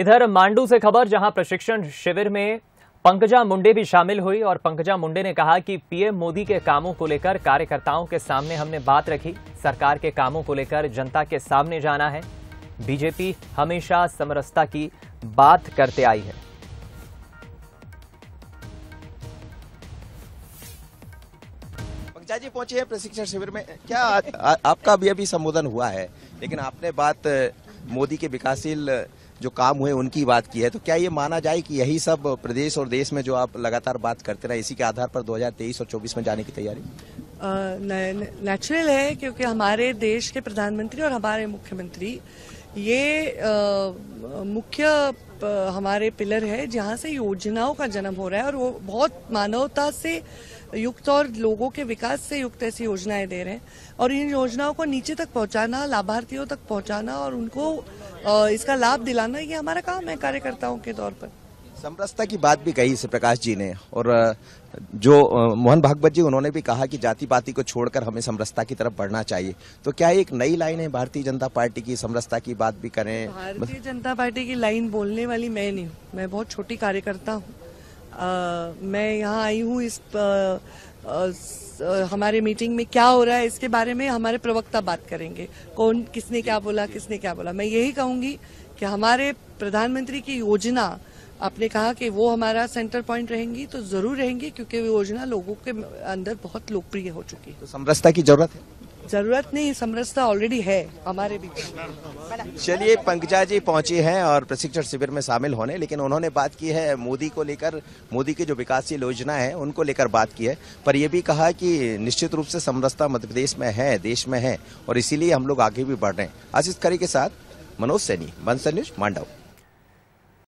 इधर मांडू से खबर जहां प्रशिक्षण शिविर में पंकजा मुंडे भी शामिल हुई और पंकजा मुंडे ने कहा कि पीएम मोदी के कामों को लेकर कार्यकर्ताओं के सामने हमने बात रखी सरकार के कामों को लेकर जनता के सामने जाना है बीजेपी हमेशा समरसता की बात करते आई है जी पहुंचे हैं प्रशिक्षण शिविर में क्या आ, आ, आपका अभी अभी संबोधन हुआ है लेकिन आपने बात मोदी के विकासशील जो काम हुए उनकी बात की है तो क्या ये माना जाए कि यही सब प्रदेश और देश में जो आप लगातार बात करते रहे इसी के आधार पर 2023 और 24 में जाने की तैयारी नेचुरल है क्योंकि हमारे देश के प्रधानमंत्री और हमारे मुख्यमंत्री ये मुख्य हमारे पिलर है जहाँ से योजनाओं का जन्म हो रहा है और वो बहुत मानवता से युक्त और लोगों के विकास से युक्त ऐसी योजनाएं दे रहे हैं और इन योजनाओं को नीचे तक पहुंचाना लाभार्थियों तक पहुंचाना और उनको इसका लाभ दिलाना ये हमारा काम है कार्यकर्ताओं के तौर पर समरसता की बात भी कही इसे प्रकाश जी ने और जो मोहन भागवत जी उन्होंने भी कहा कि जाति पाति को छोड़कर हमें समरसता की तरफ बढ़ना चाहिए तो क्या एक नई लाइन है भारतीय जनता पार्टी की समरसता की बात भी करें भारतीय जनता पार्टी की लाइन बोलने वाली मैं नहीं हूँ मैं बहुत छोटी कार्यकर्ता हूँ मैं यहाँ आई हूँ इस हमारे मीटिंग में क्या हो रहा है इसके बारे में हमारे प्रवक्ता बात करेंगे कौन किसने क्या बोला किसने क्या बोला मैं यही कहूंगी कि हमारे प्रधानमंत्री की योजना आपने कहा कि वो हमारा सेंटर पॉइंट रहेंगी तो जरूर रहेंगी क्योंकि वो योजना लोगों के अंदर बहुत लोकप्रिय हो चुकी है तो समरसता की जरूरत है जरूरत नहीं समरसता ऑलरेडी है हमारे बीच चलिए पंकजा जी पहुंचे हैं और प्रशिक्षण शिविर में शामिल होने लेकिन उन्होंने बात की है मोदी को लेकर मोदी की जो विकासशील योजना है उनको लेकर बात की है पर यह भी कहा कि निश्चित रूप से समरसता मध्य प्रदेश में है देश में है और इसीलिए हम लोग आगे भी बढ़ रहे हैं आशीष खरी के साथ मनोज सैनी बंसल न्यूज मांडव